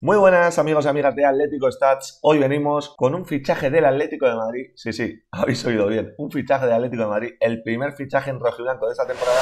Muy buenas amigos y amigas de Atlético Stats. Hoy venimos con un fichaje del Atlético de Madrid. Sí, sí, habéis oído bien. Un fichaje del Atlético de Madrid. El primer fichaje en blanco de esta temporada.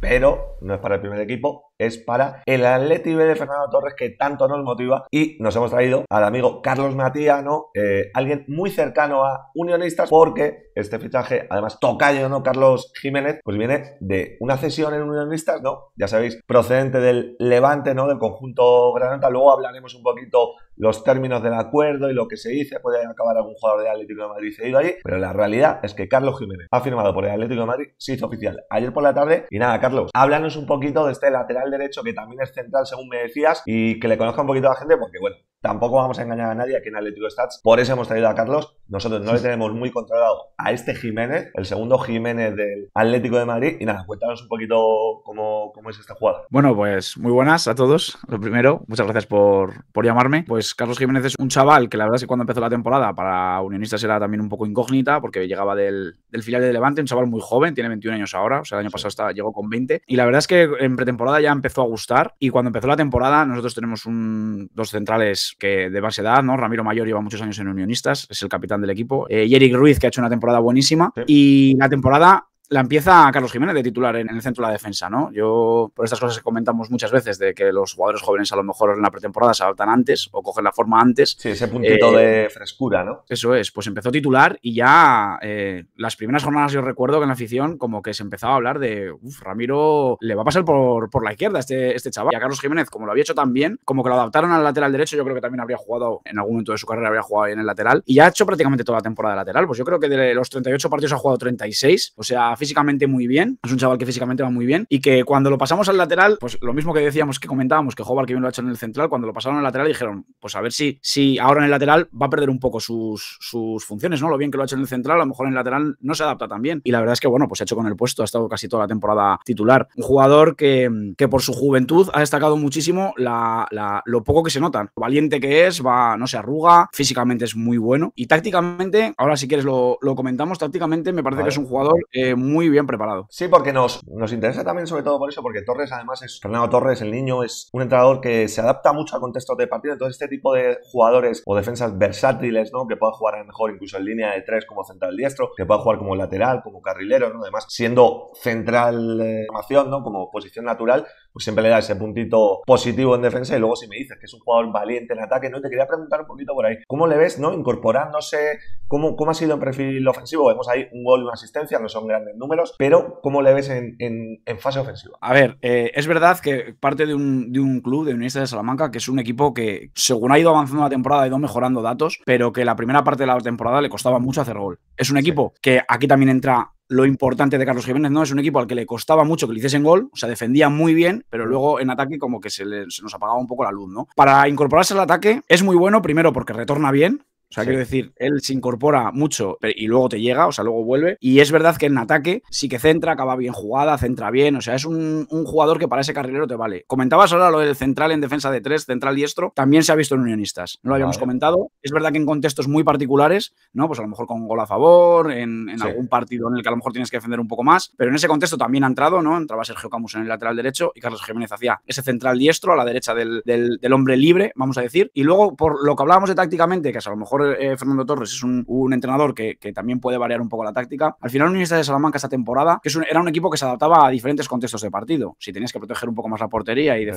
Pero no es para el primer equipo, es para el Atleti de Fernando Torres que tanto nos motiva y nos hemos traído al amigo Carlos Matiano, eh, alguien muy cercano a Unionistas porque este fichaje, además tocayo, ¿no? Carlos Jiménez, pues viene de una cesión en Unionistas, ¿no? Ya sabéis, procedente del Levante, ¿no? Del conjunto Granata, luego hablaremos un poquito los términos del acuerdo y lo que se dice, puede acabar algún jugador de Atlético de Madrid ido allí, pero la realidad es que Carlos Jiménez ha firmado por el Atlético de Madrid, se hizo oficial ayer por la tarde y nada, Carlos, háblanos un poquito de este lateral derecho, que también es central, según me decías, y que le conozca un poquito a la gente, porque bueno, Tampoco vamos a engañar a nadie aquí en Atlético Stats. Por eso hemos traído a Carlos. Nosotros no le tenemos muy controlado a este Jiménez, el segundo Jiménez del Atlético de Madrid. Y nada, cuéntanos un poquito cómo, es esta jugada. Bueno, pues muy buenas a todos. Lo primero, muchas gracias por, por llamarme. Pues Carlos Jiménez es un chaval que la verdad es que cuando empezó la temporada para Unionistas era también un poco incógnita porque llegaba del, del filial de Levante, un chaval muy joven, tiene 21 años ahora. O sea, el año pasado hasta llegó con 20. Y la verdad es que en pretemporada ya empezó a gustar. Y cuando empezó la temporada, nosotros tenemos un, dos centrales que de base edad, ¿no? Ramiro Mayor lleva muchos años en Unionistas, es el capitán del equipo. Eh, Eric Ruiz, que ha hecho una temporada buenísima. Y la temporada la empieza Carlos Jiménez de titular en, el centro de la defensa, ¿no? Yo, por estas cosas que comentamos muchas veces, de que los jugadores jóvenes a lo mejor en la pretemporada se adaptan antes o cogen la forma antes. Sí, ese puntito de eh, frescura, ¿no? Eso es, pues empezó titular y ya eh, las primeras jornadas yo recuerdo que en la afición como que se empezaba a hablar de, uff, Ramiro le va a pasar por, por la izquierda este, este chaval. Y a Carlos Jiménez, como lo había hecho también, como que lo adaptaron al lateral derecho, yo creo que también habría jugado en algún momento de su carrera, habría jugado en el lateral y ya ha hecho prácticamente toda la temporada lateral. Pues yo creo que de los 38 partidos ha jugado 36, o sea, físicamente muy bien. Es un chaval que físicamente va muy bien y que cuando lo pasamos al lateral, pues lo mismo que decíamos que comentábamos que Hobart que bien lo ha hecho en el central, cuando lo pasaron al lateral dijeron, pues a ver si, si ahora en el lateral va a perder un poco sus, sus funciones, ¿no? Lo bien que lo ha hecho en el central, a lo mejor en el lateral no se adapta tan bien. Y la verdad es que, bueno, pues se ha hecho con el puesto, ha estado casi toda la temporada titular. Un jugador que, por su juventud ha destacado muchísimo lo poco que se lo Valiente que es, va, no se arruga, físicamente es muy bueno y tácticamente, ahora si quieres lo, comentamos, tácticamente me parece que es un jugador muy eh, muy bien preparado. Sí, porque nos, nos interesa también sobre todo por eso, porque Torres además es, Fernando Torres, el niño, es un entrenador que se adapta mucho al contexto de partido, entonces este tipo de jugadores o defensas versátiles, ¿no? Que puedan jugar mejor incluso en línea de tres como central diestro, que pueda jugar como lateral, como carrilero, ¿no? Además, siendo central eh, formación, ¿no? Como posición natural, pues siempre le da ese puntito positivo en defensa y luego si me dices que es un jugador valiente en ataque, no te quería preguntar un poquito por ahí, ¿cómo le ves, no? Incorporándose, ¿cómo, cómo ha sido en perfil ofensivo? Vemos ahí un gol y una asistencia, no son grandes números, pero ¿cómo le ves en, fase ofensiva? A ver, eh, es verdad que parte de un, de un club, de Unista de Salamanca, que es un equipo que según ha ido avanzando la temporada ha ido mejorando datos, pero que la primera parte de la temporada le costaba mucho hacer gol. Es un equipo que aquí también entra lo importante de Carlos Jiménez, ¿no? Es un equipo al que le costaba mucho que le hiciesen gol, o sea, defendía muy bien, pero mm. luego en ataque como que se, nos apagaba un poco la luz, ¿no? Para incorporarse al ataque es muy bueno, primero porque retorna bien, o sea, quiero decir, él se incorpora mucho y luego te llega, o sea, luego vuelve. Y es verdad que en ataque sí que centra, acaba bien jugada, centra bien. O sea, es un, jugador que para ese carrilero te vale. Comentabas ahora lo del central en defensa de tres, central diestro, también se ha visto en Unionistas. No lo habíamos comentado. Es verdad que en contextos muy particulares, ¿no? Pues a lo mejor con gol a favor, en, algún partido en el que a lo mejor tienes que defender un poco más. Pero en ese contexto también ha entrado, ¿no? Entraba Sergio Camus en el lateral derecho y Carlos Jiménez hacía ese central diestro a la derecha del, del, del hombre libre, vamos a decir. Y luego, por lo que hablábamos de tácticamente, que es a lo mejor eh, Fernando Torres es un, entrenador que, también puede variar un poco la táctica. Al final, Unionistas de Salamanca esta temporada, que era un equipo que se adaptaba a diferentes contextos de partido. Si tenías que proteger un poco más la portería y, y,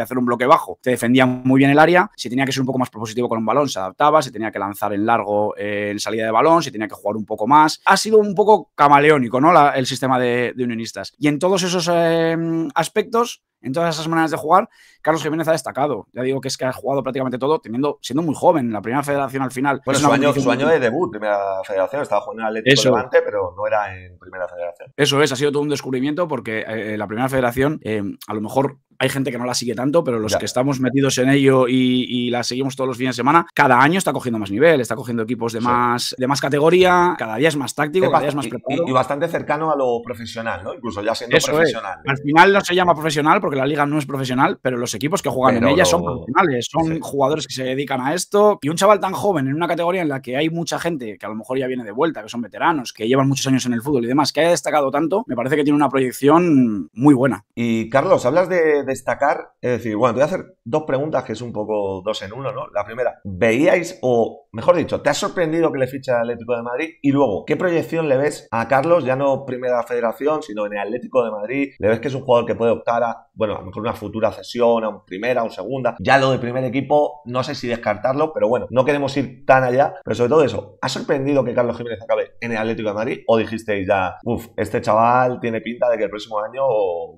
hacer, un, bloque bajo, te defendía muy bien el área. Si tenía que ser un poco más propositivo con un balón, se adaptaba. Si tenía que lanzar en largo eh, en salida de balón, si tenía que jugar un poco más. Ha sido un poco camaleónico, el sistema de, unionistas. Y en todos esos eh, aspectos, en todas esas maneras de jugar, Carlos Jiménez ha destacado. Ya digo que es que ha jugado prácticamente todo, siendo muy joven en la primera federación al final. Bueno, su año, su año, de debut, primera federación, estaba jugando en Atlético de Levante, pero no era en primera federación. Eso es, ha sido todo un descubrimiento porque eh, la primera federación, eh, a lo mejor hay gente que no la sigue tanto, pero los que estamos metidos en ello y, la seguimos todos los fines de semana, cada año está cogiendo más nivel, está cogiendo equipos de, más, de más categoría, cada día es más táctico, cada día es más preparado. Y, bastante cercano a lo profesional, ¿no? Incluso ya siendo profesional. Al final no se llama profesional porque la liga no es profesional, pero los equipos que juegan en ella son profesionales, son jugadores que se dedican a esto. Y un chaval tan joven en una categoría en la que hay mucha gente que a lo mejor ya viene de vuelta, que son veteranos, que llevan muchos años en el fútbol y demás, que haya destacado tanto, me parece que tiene una proyección muy buena. Y Carlos, hablas de destacar, es decir, bueno, te voy a hacer dos preguntas que es un poco dos en uno, ¿no? La primera, ¿veíais o, mejor dicho, te ha sorprendido que le ficha Atlético de Madrid? Y luego, ¿qué proyección le ves a Carlos, ya no primera federación, sino en el Atlético de Madrid? ¿Le ves que es un jugador que puede optar a, bueno, a lo mejor una futura cesión, a un primera, a un segunda? Ya lo de primer equipo, no sé si descartarlo, pero bueno, no queremos ir tan allá, pero sobre todo eso, ¿ha sorprendido que Carlos Jiménez acabe en el Atlético de Madrid? ¿O dijisteis ya, uff, este chaval tiene pinta de que el próximo año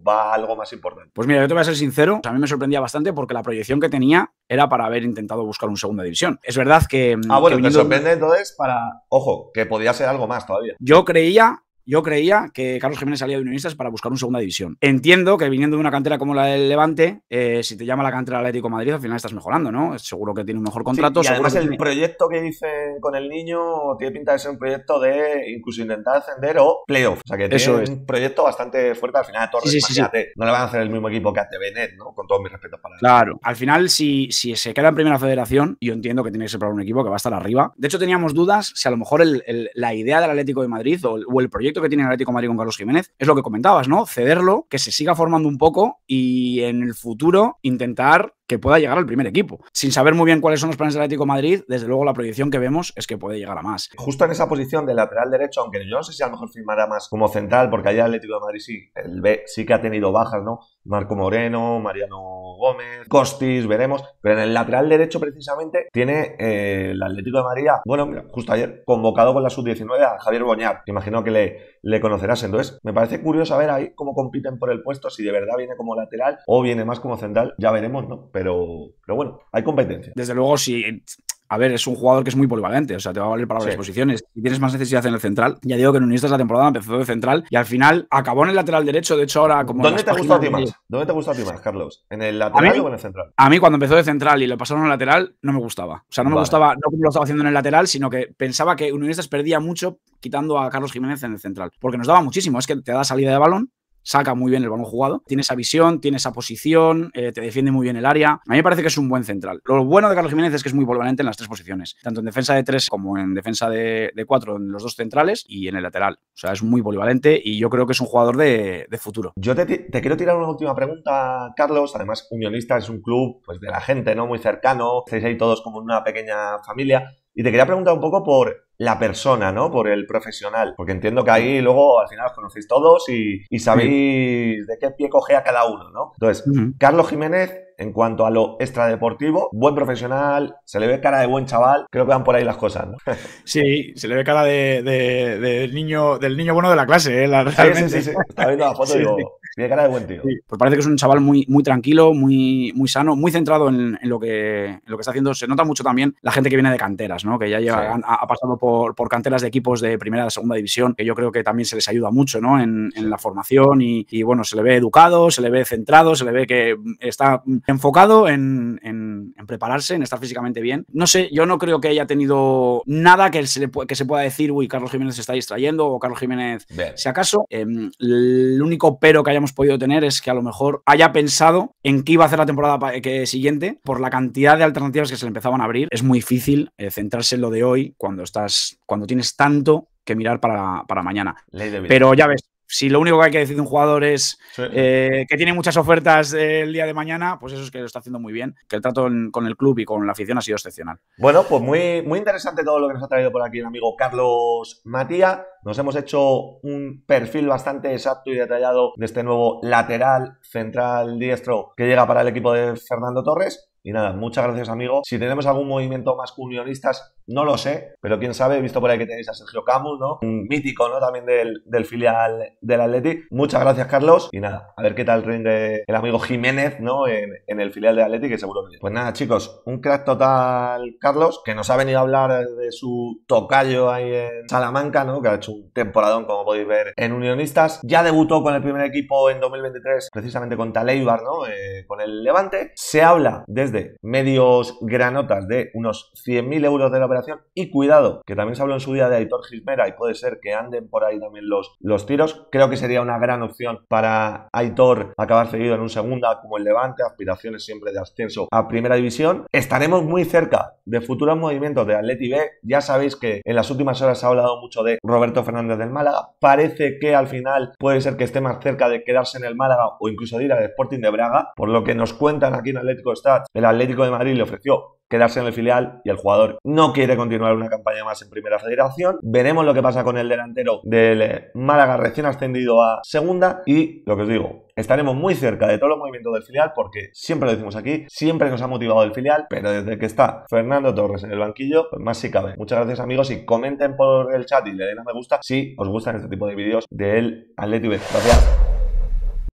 va algo más importante? Pues mira, yo voy a ser sincero, a mí me sorprendía bastante porque la proyección que tenía era para haber intentado buscar un segunda división. Es verdad que... Mm, ah, bueno, te sorprende entonces para... Ojo, que podía ser algo más todavía. Yo creía yo creía que Carlos Jiménez salía de Unionistas para buscar una segunda división. Entiendo que viniendo de una cantera como la del Levante, eh, si te llama la cantera Atlético de Madrid, al final estás mejorando, ¿no? Seguro que tiene un mejor contrato. además el proyecto que hice con el niño tiene pinta de ser un proyecto de incluso intentar ascender o playoff. O sea que Eso tiene es un proyecto bastante fuerte al final de Torres. Sí, sí, no le van a hacer el mismo equipo que hace Benet, ¿no? Con todos mis respetos para él. Claro. Al final, si, se queda en primera federación, yo entiendo que tiene que separar un equipo que va a estar arriba. De hecho, teníamos dudas si a lo mejor la idea del Atlético de Madrid o el proyecto que tiene el Atlético Madrid con Carlos Jiménez. Es lo que comentabas, ¿no? Cederlo, que se siga formando un poco y en el futuro intentar que pueda llegar al primer equipo. Sin saber muy bien cuáles son los planes del Atlético Madrid, desde luego la proyección que vemos es que puede llegar a más. Justo en esa posición de lateral derecho, aunque yo no sé si a lo mejor firmará más como central, porque allá el Atlético de Madrid sí, el B sí que ha tenido bajas, ¿no? Marco Moreno, Mariano Gómez, Costis, veremos. Pero en el lateral derecho, precisamente, tiene eh, el Atlético de Madrid, bueno, mira, justo ayer, convocado con la sub-19 a Javier Boñar, que imagino que le, le conocerás. Entonces, me parece curioso ver ahí cómo compiten por el puesto, si de verdad viene como lateral o viene más como central, ya veremos, ¿no? Pero, bueno, hay competencia. Desde luego, si a ver, es un jugador que es muy polivalente, o sea, te va a valer para varias posiciones. Y tienes más necesidad en el central, ya digo que en Unionistas la temporada empezó de central y al final acabó en el lateral derecho. De hecho, ahora como. ¿Dónde te ha gustado a ti más? ¿Dónde te ha a ti más, Carlos? ¿En el lateral o en el central? A mí, cuando empezó de central y lo pasaron al lateral, no me gustaba. O sea, no me gustaba, no como lo estaba haciendo en el lateral, sino que pensaba que Unionistas perdía mucho quitando a Carlos Jiménez en el central. Porque nos daba muchísimo. Es que te da salida de balón, saca muy bien el balón jugado, tiene esa visión, tiene esa posición, eh, te defiende muy bien el área. A mí me parece que es un buen central. Lo bueno de Carlos Jiménez es que es muy polivalente en las tres posiciones, tanto en defensa de tres como en defensa de, cuatro, en los dos centrales y en el lateral. O sea, es muy polivalente y yo creo que es un jugador de, futuro. Yo te, quiero tirar una última pregunta, Carlos. Además, Unionista es un club pues, de la gente, ¿no? Muy cercano, estáis ahí todos como una pequeña familia. Y te quería preguntar un poco por la persona, ¿no? Por el profesional. Porque entiendo que ahí luego al final os conocéis todos y, sabéis de qué pie coge cada uno, ¿no? Entonces, Carlos Jiménez en cuanto a lo extradeportivo, buen profesional, se le ve cara de buen chaval, creo que van por ahí las cosas, ¿no? Sí, se le ve cara de, niño, del niño bueno de la clase, ¿eh? sí, sí, sí, tiene cara de buen tío. pues parece que es un chaval muy, muy tranquilo, muy, muy sano, muy centrado en, lo que, lo que está haciendo. Se nota mucho también la gente que viene de canteras, Que ya lleva, ha, pasado por, canteras de equipos de primera a segunda división, que yo creo que también se les ayuda mucho, En, la formación y, bueno, se le ve educado, se le ve centrado, se le ve que está enfocado en, prepararse, en estar físicamente bien. No sé, yo no creo que haya tenido nada que se, que se pueda decir, uy, Carlos Jiménez se está distrayendo o Carlos Jiménez, si acaso. Em, el único pero que hayamos podido tener es que a lo mejor haya pensado en qué iba a hacer la temporada que siguiente por la cantidad de alternativas que se le empezaban a abrir. Es muy difícil eh, centrarse en lo de hoy cuando estás, cuando tienes tanto que mirar para mañana. Pero ya ves, si lo único que hay que decir de un jugador es eh, que tiene muchas ofertas el día de mañana, pues eso es que lo está haciendo muy bien, que el trato con el club y con la afición ha sido excepcional. Bueno, pues muy, muy interesante todo lo que nos ha traído por aquí el amigo Carlos Matías. Nos hemos hecho un perfil bastante exacto y detallado de este nuevo lateral central diestro que llega para el equipo de Fernando Torres. Y nada, muchas gracias, amigo. Si tenemos algún movimiento más unionistas, no lo sé, pero quién sabe, he visto por ahí que tenéis a Sergio Camus, ¿no? Un mítico, ¿no? También del, filial del Atleti. Muchas gracias, Carlos. Y nada, a ver qué tal rinde el amigo Jiménez, ¿no? En, el filial del Atleti, que seguro que... Pues nada, chicos, un crack total, Carlos, que nos ha venido a hablar de su tocayo ahí en Salamanca, ¿no? Que ha hecho un temporadón, como podéis ver, en Unionistas. Ya debutó con el primer equipo en 2023, precisamente con Taleibar, ¿no? Eh, con el Levante. Se habla desde medios granotas de unos 100.000 euros de la y cuidado, que también se habló en su día de Aitor Gismera y puede ser que anden por ahí también los, los tiros. Creo que sería una gran opción para Aitor acabar seguido en un segunda como el Levante, aspiraciones siempre de ascenso a primera división. Estaremos muy cerca de futuros movimientos de Atleti B, ya sabéis que en las últimas horas se ha hablado mucho de Roberto Fernández del Málaga. Parece que al final puede ser que esté más cerca de quedarse en el Málaga o incluso de ir al Sporting de Braga. Por lo que nos cuentan aquí en Atlético Stats, el Atlético de Madrid le ofreció quedarse en el filial y el jugador no quiere continuar una campaña más en Primera Federación. Veremos lo que pasa con el delantero del Málaga recién ascendido a Segunda y lo que os digo, estaremos muy cerca de todos los movimientos del filial porque siempre lo decimos aquí, siempre nos ha motivado el filial, pero desde que está Fernando Torres en el banquillo, pues más si cabe. Muchas gracias amigos y comenten por el chat y le den a me gusta si os gustan este tipo de vídeos del Atleti B.